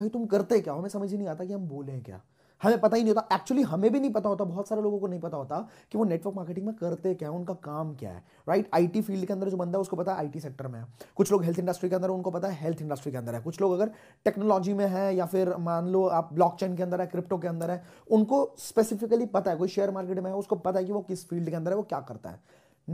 भाई तुम करते क्या हमें समझ ही नहीं आता कि हम बोलें क्या हमें पता ही नहीं होता एक्चुअली हमें भी नहीं पता होता बहुत सारे लोगों को नहीं पता होता कि वो नेटवर्क मार्केटिंग में करते क्या है उनका काम क्या है राइट आईटी फील्ड के अंदर जो बंदा है उसको पता है आईटी सेक्टर में है कुछ लोग हेल्थ इंडस्ट्री के अंदर उनको पता है हेल्थ इंडस्ट्री के अंदर है कुछ लोग अगर टेक्नोलॉजी में है या फिर मान लो आप चेन के अंदर है क्रिप्टो के अंदर है उनको स्पेसिफिकली पता है कोई शेयर मार्केट में है उसको पता है कि वो किस फील्ड के अंदर है वो क्या करता है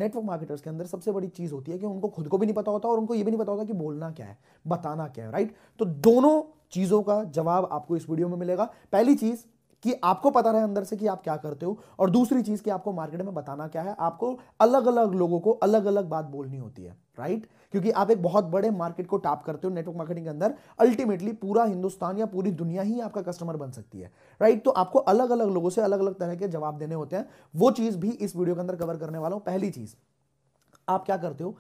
नेटवर्क मार्केटर्स के अंदर सबसे बड़ी चीज़ होती है कि उनको खुद को भी नहीं पता होता और उनको ये भी नहीं पता होता कि बोलना क्या है बताना क्या है राइट तो दोनों चीज़ों का जवाब आपको इस वीडियो में मिलेगा पहली चीज़ कि आपको पता रहे अंदर से कि आप क्या करते हो और दूसरी चीज़ कि आपको मार्केट में बताना क्या है आपको अलग अलग लोगों को अलग अलग बात बोलनी होती है राइट क्योंकि आप एक बहुत बड़े मार्केट को टैप करते हो नेटवर्क मार्केटिंग के अंदर अल्टीमेटली पूरा हिंदुस्तान या पूरी दुनिया ही आपका कस्टमर बन सकती है राइट तो आपको अलग अलग लोगों से अलग अलग तरह के जवाब देने होते हैं वो चीज़ भी इस वीडियो के अंदर कवर करने वाला हूं पहली चीज़ आप क्या करते हो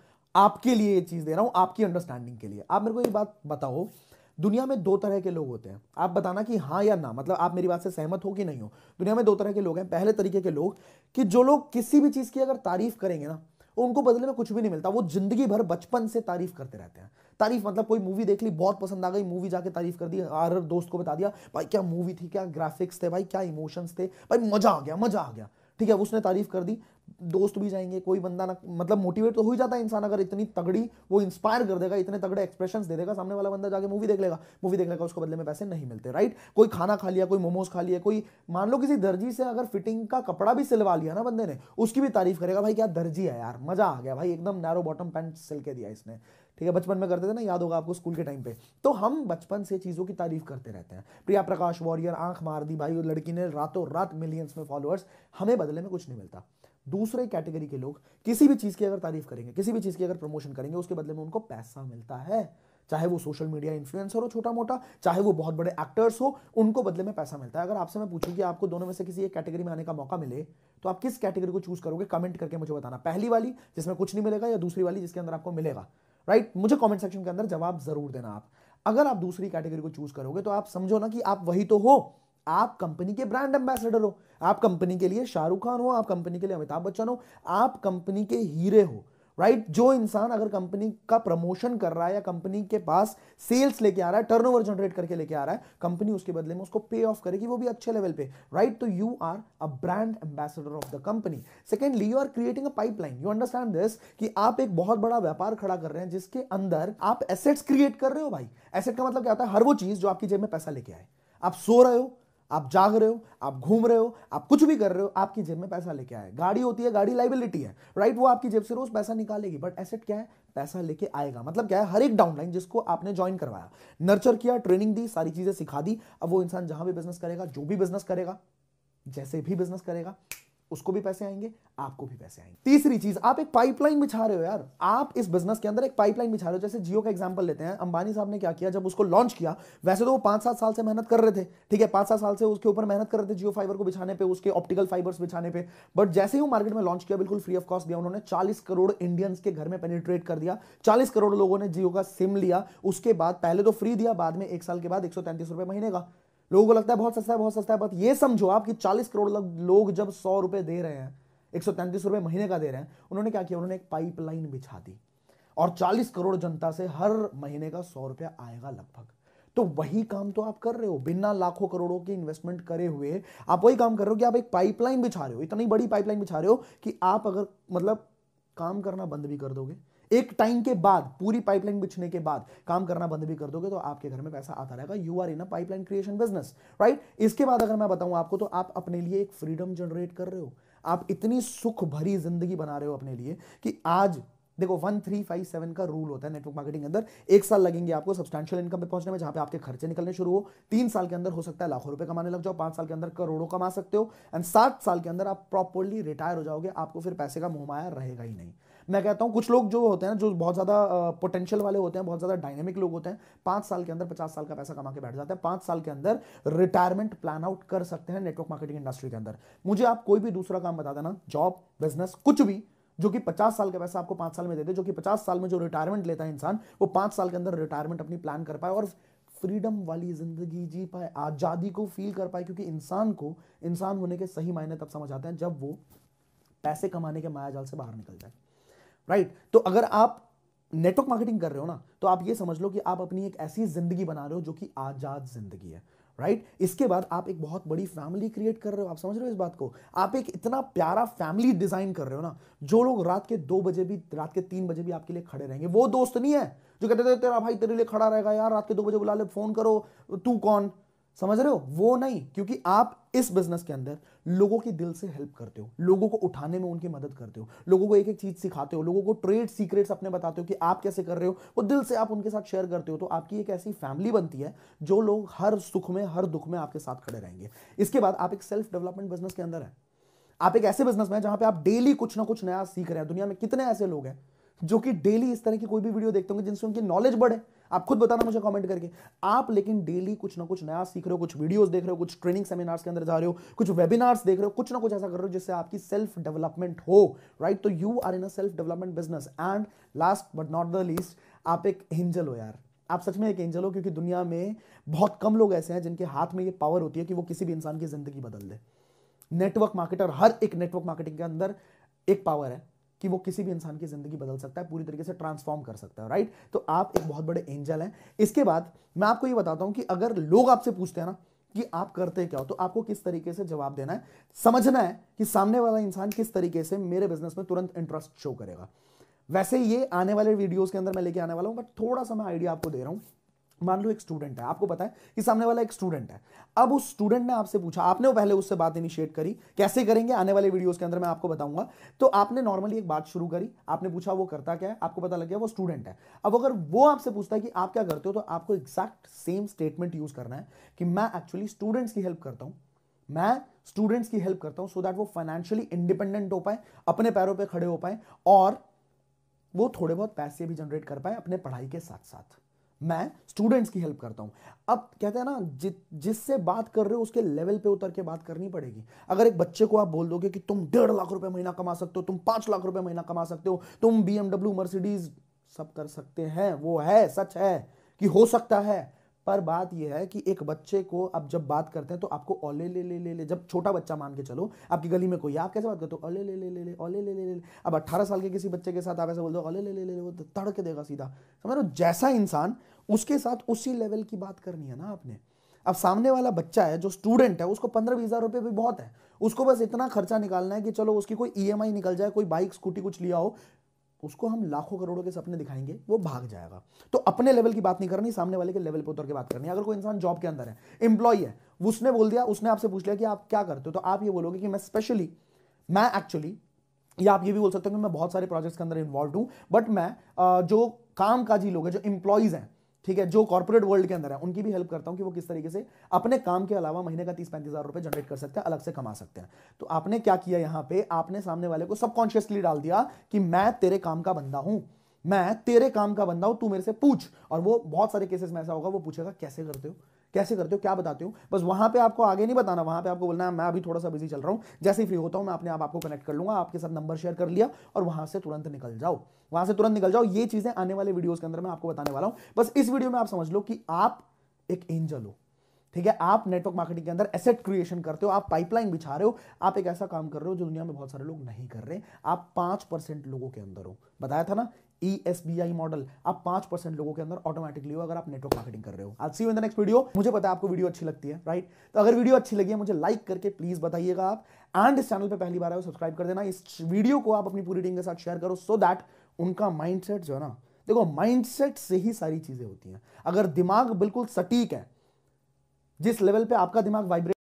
आपके लिए ये चीज़ दे रहा हूं आपकी अंडरस्टैंडिंग के लिए आप मेरे को ये बात बताओ दुनिया में दो तरह के लोग होते हैं आप बताना कि हाँ या ना मतलब आप मेरी बात से सहमत हो कि नहीं हो दुनिया में दो तरह के लोग हैं पहले तरीके के लोग कि जो लोग किसी भी चीज़ की अगर तारीफ करेंगे ना उनको बदले में कुछ भी नहीं मिलता वो जिंदगी भर बचपन से तारीफ करते रहते हैं तारीफ मतलब कोई मूवी देख ली बहुत पसंद आ गई मूवी जाके तारीफ कर दी हर दोस्त को बता दिया भाई क्या मूवी थी क्या ग्राफिक्स थे भाई क्या इमोशंस थे भाई मजा आ गया मजा आ गया ठीक है उसने तारीफ कर दी दोस्त भी जाएंगे कोई बंदा ना मतलब मोटिवेट तो हो ही जाता है इंसान अगर इतनी तगड़ी वो इंस्पायर कर देगा इतने तगड़े एक्सप्रेशन दे देगा सामने वाला बंदा जाके मूवी देख लेगा मूवी देख लेगा उसको बदले में पैसे नहीं मिलते राइट कोई खाना खा लिया कोई मोमोज खा लिया कोई मान लो किसी दर्जी से अगर फिटिंग का कपड़ा भी सिलवा लिया ना बंदे ने उसकी भी तारीफ करेगा भाई क्या दर्जी है यार मजा आ गया भाई एकदम नैरो बॉटम पैंट सिल के दिया इसने ठीक है बचपन में करते थे ना याद होगा आपको स्कूल के टाइम पे तो हम बचपन से चीज़ों की तारीफ करते रहते हैं प्रिया प्रकाश वॉरियर आंख मार दी भाई लड़की ने रातों रात मिलियंस में फॉलोअर्स हमें बदले में कुछ नहीं मिलता दूसरे कैटेगरी के लोग किसी भी चीज़ की अगर तारीफ करेंगे किसी भी चीज़ की अगर प्रमोशन करेंगे उसके बदले में उनको पैसा मिलता है चाहे वो सोशल मीडिया इन्फ्लुएंसर हो छोटा मोटा चाहे वो बहुत बड़े एक्टर्स हो उनको बदले में पैसा मिलता है अगर आपसे मैं पूछूं कि आपको दोनों में से किसी एक कैटेगरी में आने का मौका मिले तो आप किस कैटेगरी को चूज करोगे कमेंट करके मुझे बताना पहली वाली जिसमें कुछ नहीं मिलेगा या दूसरी वाली जिसके अंदर आपको मिलेगा राइट मुझे कॉमेंट सेक्शन के अंदर जवाब जरूर देना आप अगर आप दूसरी कैटेगरी को चूज करोगे तो आप समझो ना कि आप वही तो हो आप कंपनी के ब्रांड एम्बेसडर हो आप कंपनी के लिए शाहरुख खान हो आप कंपनी के लिए अमिताभ बच्चन हो आप कंपनी के हीरे हो राइट जो इंसान अगर कंपनी का प्रमोशन कर रहा है या कंपनी के पास सेल्स लेके आ रहा है टर्नओवर जनरेट करके लेके आ रहा है कंपनी उसके बदले में उसको पे ऑफ करेगी वो भी अच्छे लेवल पे राइट तो you are a brand ambassador of the company secondly you are creating a pipeline you understand this कि आप एक बहुत बड़ा व्यापार खड़ा कर रहे हैं जिसके अंदर आप एसेट्स क्रिएट कर रहे हो भाई एसेट का मतलब क्या होता है हर वो चीज जो आपकी जेब में पैसा लेके आए आप सो रहे हो आप जाग रहे हो आप घूम रहे हो आप कुछ भी कर रहे हो आपकी जेब में पैसा लेके आए गाड़ी होती है गाड़ी लाइबिलिटी है राइट वो आपकी जेब से रोज पैसा निकालेगी बट एसेट क्या है पैसा लेके आएगा मतलब क्या है हर एक डाउनलाइन जिसको आपने ज्वाइन करवाया नर्चर किया ट्रेनिंग दी सारी चीजें सिखा दी अब वो इंसान जहां भी बिजनेस करेगा जो भी बिजनेस करेगा जैसे भी बिजनेस करेगा उसको भी पैसे आएंगे आपको भी पैसे आएंगे तीसरी चीज आप एक पाइपलाइन बिछा रहे हो यार आप इस बिजनेस के अंदर एक पाइपलाइन बिछा रहे हो जैसे जियो का एग्जाम्पल लेते हैं अंबानी साहब ने क्या किया जब उसको लॉन्च किया वैसे तो वो पांच सात साल से मेहनत कर रहे थे ठीक है पांच सात साल से उसके ऊपर मेहनत कर रहे थे जियो फाइबर को बिछाने पर उसके ऑप्टिकल फाइबर्स बिछाने पर बट जैसे ही वो मार्केट में लॉन्च किया बिल्कुल फ्री ऑफ कॉस्ट दिया उन्होंने चालीस करोड़ इंडियंस के घर में पेनिट्रेट कर दिया चालीस करोड़ लोगों ने जियो का सिम लिया उसके बाद पहले तो फ्री दिया बाद में एक साल के बाद एक महीने का लोगों को लगता है बहुत सस्ता है बहुत सस्ता है बट ये समझो आप कि 40 करोड़ लोग जब सौ रुपए दे रहे हैं एक सौ रुपए महीने का दे रहे हैं उन्होंने क्या किया उन्होंने एक पाइपलाइन बिछा दी और 40 करोड़ जनता से हर महीने का सौ रुपया आएगा लगभग तो वही काम तो आप कर रहे हो बिना लाखों करोड़ों की इन्वेस्टमेंट करे हुए आप वही काम कर रहे हो कि आप एक पाइपलाइन बिछा रहे हो इतनी बड़ी पाइपलाइन बिछा रहे हो कि आप अगर मतलब काम करना बंद भी कर दोगे एक टाइम के बाद पूरी पाइपलाइन बिछने के बाद काम करना बंद भी कर दोगे तो आपके घर में पैसा आता रहेगा you are in a pipeline creation business right इसके बाद अगर मैं बताऊं आपको तो आप अपने लिए एक फ्रीडम जनरेट कर रहे हो आप इतनी सुख भरी जिंदगी बना रहे हो अपने लिए कि आज देखो वन थ्री फाइव सेवन का रूल होता है नेटवर्क मार्केटिंग के अंदर एक साल लगेंगे आपको सब्सटैंशियल इनकम पे पहुंचने में जहां पे आपके खर्चे निकलने शुरू हो तीन साल के अंदर हो सकता है लाखों रुपए कमाने लग जाओ पांच साल के अंदर करोड़ों कमा सकते हो एंड सात साल के अंदर आप प्रॉपरली रिटायर हो जाओगे आपको फिर पैसे का मुहमाया रहेगा ही नहीं मैं कहता हूँ कुछ लोग जो होते हैं जो बहुत ज़्यादा पोटेंशियल वाले होते हैं बहुत ज़्यादा डायनेमिक लोग होते हैं पांच साल के अंदर पचास साल का पैसा कमा के बैठ जाते हैं पांच साल के अंदर रिटायरमेंट प्लान आउट कर सकते हैं नेटवर्क मार्केटिंग इंडस्ट्री के अंदर मुझे आप कोई भी दूसरा काम बता देना जॉब बिजनेस कुछ भी जो कि पचास साल का पैसा आपको पांच साल में दे दे जो कि पचास साल में जो रिटायरमेंट लेता है इंसान वो पांच साल के अंदर रिटायरमेंट अपनी प्लान कर पाए और फ्रीडम वाली जिंदगी जी पाए आज़ादी को फील कर पाए क्योंकि इंसान को इंसान होने के सही मायने तब समझ आते हैं जब वो पैसे कमाने के मायाजाल से बाहर निकल जाए राइट तो अगर आप नेटवर्क मार्केटिंग कर रहे हो ना तो आप ये समझ लो कि आप अपनी एक ऐसी जिंदगी बना रहे हो जो कि आज़ाद जिंदगी है राइट इसके बाद आप एक बहुत बड़ी फैमिली क्रिएट कर रहे हो आप समझ रहे हो इस बात को आप एक इतना प्यारा फैमिली डिजाइन कर रहे हो ना जो लोग रात के दो बजे भी रात के तीन बजे भी आपके लिए खड़े रहेंगे वो दोस्त नहीं है जो कहते थे तेरा भाई तेरे लिए खड़ा रहेगा यार रात के दो बजे बुला ले फोन करो तू कौन समझ रहे हो वो नहीं क्योंकि आप इस बिजनेस के अंदर लोगों की दिल से हेल्प करते हो लोगों को उठाने में उनकी मदद करते हो लोगों को एक एक चीज सिखाते हो लोगों को ट्रेड सीक्रेट्स अपने बताते हो कि आप कैसे कर रहे हो वो दिल से आप उनके साथ शेयर करते हो तो आपकी एक ऐसी फैमिली बनती है जो लोग हर सुख में हर दुख में आपके साथ खड़े रहेंगे इसके बाद आप एक सेल्फ डेवलपमेंट बिजनेस के अंदर है आप एक ऐसे बिजनेस में जहां पे आप डेली कुछ ना कुछ नया सीख रहे हैं दुनिया में कितने ऐसे लोग हैं जो कि डेली इस तरह की कोई भी वीडियो देखते होंगे जिनसे उनकी नॉलेज बढ़े आप खुद बताना मुझे कमेंट करके आप लेकिन डेली कुछ ना कुछ नया सीख रहे हो कुछ वीडियोस देख रहे हो कुछ ट्रेनिंग सेमिनार्स के अंदर जा रहे हो कुछ वेबिनार्स देख रहे हो कुछ ना कुछ ऐसा कर रहे हो जिससे आपकी सेल्फ डेवलपमेंट हो राइट तो you are in a self development business and last but not the least आप एक एंजल हो यार आप सच में एक एंजल हो क्योंकि दुनिया में बहुत कम लोग ऐसे हैं जिनके हाथ में ये पावर होती है कि वो किसी भी इंसान की जिंदगी बदल दे नेटवर्क मार्केटर हर एक नेटवर्क मार्केटिंग के अंदर एक पावर है कि वो किसी भी इंसान की जिंदगी बदल सकता है पूरी तरीके से ट्रांसफॉर्म कर सकता है राइट तो आप एक बहुत बड़े एंजल हैं इसके बाद मैं आपको ये बताता हूं कि अगर लोग आपसे पूछते हैं ना कि आप करते क्या हो तो आपको किस तरीके से जवाब देना है समझना है कि सामने वाला इंसान किस तरीके से मेरे बिजनेस में तुरंत इंटरेस्ट शो करेगा वैसे ये आने वाले वीडियोस के अंदर मैं लेके आने वाला हूं बट थोड़ा सा मैं आइडिया आपको दे रहा हूं मान लो एक स्टूडेंट है आपको पता है कि सामने वाला एक स्टूडेंट है अब उस स्टूडेंट ने आपसे पूछा आपने वो पहले उससे बात इनिशिएट करी कैसे करेंगे आने वाले वीडियोस के अंदर मैं आपको बताऊंगा तो आपने नॉर्मली एक बात शुरू करी आपने पूछा वो करता क्या है आपको पता लग गया वो स्टूडेंट है अब अगर वो आपसे पूछता है कि आप क्या करते हो तो आपको एग्जैक्ट सेम स्टेटमेंट यूज करना है कि मैं एक्चुअली स्टूडेंट्स की हेल्प करता हूँ मैं स्टूडेंट्स की हेल्प करता हूँ सो दैट वो फाइनेंशियली इंडिपेंडेंट हो पाए अपने पैरों पर खड़े हो पाए और वो थोड़े बहुत पैसे भी जनरेट कर पाए अपने पढ़ाई के साथ साथ मैं स्टूडेंट्स की हेल्प करता हूँ अब कहते हैं ना जि, जिससे बात कर रहे हो उसके लेवल पे उतर के बात करनी पड़ेगी अगर एक बच्चे को आप बोल दोगे कि तुम डेढ़ लाख रुपए महीना कमा सकते हो तुम पांच लाख रुपए महीना कमा सकते हो तुम बी एमडब्ल्यू मर्सिडीज सब कर सकते हैं वो है सच है कि हो सकता है पर बात यह है कि एक बच्चे को अब जब बात करते हैं तो आपको ओले ले ले ले ले जब छोटा बच्चा मान के चलो आपकी गली में कोई आप कैसे बात करते हो ओले ले ले ले ले ओले ले ले ले अब अट्ठारह साल के किसी बच्चे के साथ आप ऐसे बोल दो ओले ले ले ले वो तो के देगा सीधा समझ रहे जैसा इंसान उसके साथ उसी लेवल की बात करनी है ना आपने अब सामने वाला बच्चा है जो स्टूडेंट है उसको पंद्रह बीस हज़ार रुपये भी बहुत है उसको बस इतना खर्चा निकालना है कि चलो उसकी कोई ई निकल जाए कोई बाइक स्कूटी कुछ लिया हो उसको हम लाखों करोड़ों के सपने दिखाएंगे वो भाग जाएगा तो अपने लेवल की बात नहीं करनी सामने वाले के लेवल पर उतर के बात करनी अगर कोई इंसान जॉब के अंदर है एम्प्लॉय है उसने बोल दिया उसने आपसे पूछ लिया कि आप क्या करते हो तो आप ये बोलोगे कि मैं स्पेशली मैं एक्चुअली या आप ये भी बोल सकते हो कि मैं बहुत सारे प्रोजेक्ट्स के अंदर इन्वॉल्व हूँ बट मैं जो कामकाजी लोग हैं जो एम्प्लॉयज़ हैं ठीक है जो कॉर्पोरेट वर्ल्ड के अंदर है उनकी भी हेल्प करता हूं कि वो किस तरीके से अपने काम के अलावा महीने का तीस पैंतीस हज़ार रुपए जनरेट कर सकते हैं अलग से कमा सकते हैं तो आपने क्या किया यहां पे आपने सामने वाले को सबकॉन्शियसली डाल दिया कि मैं तेरे काम का बंदा हूं मैं तेरे काम का बंदा हूं तू मेरे से पूछ और वो बहुत सारे केसेस में ऐसा होगा वो पूछेगा कैसे करते हो कैसे करते हो क्या बताते हो बस वहां पे आपको आगे नहीं बताना वहां पे आपको बोलना है मैं अभी थोड़ा सा बिजी चल रहा हूँ जैसे ही फ्री होता हूं मैं अपने आप आपको कनेक्ट कर लूंगा आपके साथ नंबर शेयर कर लिया और वहां से तुरंत निकल जाओ वहां से तुरंत निकल जाओ ये चीज़ें आने वाले वीडियो के अंदर मैं आपको बताने वाला हूँ बस इस वीडियो में आप समझ लो कि आप एक एंजल हो ठीक है आप नेटवर्क मार्केटिंग के अंदर एसेट क्रिएशन करते हो आप पाइपलाइन बिछा रहे हो आप एक ऐसा काम कर रहे हो जो दुनिया में बहुत सारे लोग नहीं कर रहे आप पांच परसेंट लोगों के अंदर हो बताया था ना E S B I model आप पांच परसेंट लोगों के अंदर ऑटोमेटिकली हो अगर आप नेटवर्क मार्केटिंग कर रहे हो आज सी नेक्स्ट वीडियो मुझे पता है आपको वीडियो अच्छी लगती है राइट तो अगर वीडियो अच्छी लगी है मुझे लाइक करके प्लीज बताइएगा आप एंड इस चैनल पर पहली बार आए सब्सक्राइब कर देना इस वीडियो को आप अपनी पूरी टीम के साथ शेयर करो सो so दैट उनका माइंड जो है ना देखो माइंड से ही सारी चीजें होती हैं अगर दिमाग बिल्कुल सटीक है जिस लेवल पे आपका दिमाग वाइब्रेट